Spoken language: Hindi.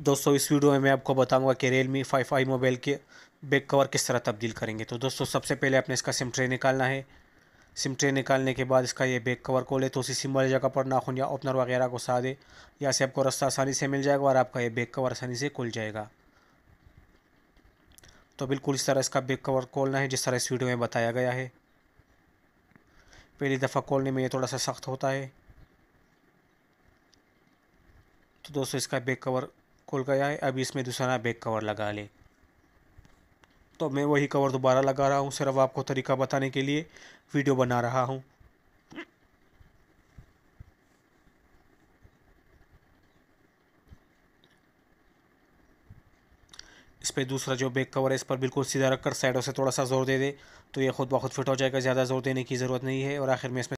दोस्तों इस वीडियो में मैं आपको बताऊंगा कि रियलमी फाइव आई मोबाइल के बैक कवर किस तरह तब्दील करेंगे तो दोस्तों सबसे पहले आपने इसका सिम ट्रे निकालना है सिम ट्रे निकालने के बाद इसका ये बैक कवर खोले तो उसी सिम वाली जगह पर नाखून या ओपनर वगैरह को सा दे या से आपको रास्ता आसानी से मिल जाएगा और आपका ये बैक कवर आसानी से खुल जाएगा तो बिल्कुल इस तरह इसका बैक कवर खोलना है जिस तरह इस वीडियो में बताया गया है पहली दफ़ा खोलने में ये थोड़ा सा सख्त होता है तो दोस्तों इसका बैक कवर खुल गया है अब इसमें दूसरा बैक कवर लगा ले तो मैं वही कवर दोबारा लगा रहा हूँ सिर्फ आपको तरीका बताने के लिए वीडियो बना रहा हूँ इस पर दूसरा जो बैक कवर है इस पर बिल्कुल सीधा रखकर साइडों से थोड़ा सा ज़ोर दे दे तो ये खुद बहुत फिट हो जाएगा ज़्यादा ज़ोर देने की ज़रूरत नहीं है और आखिर में इसमें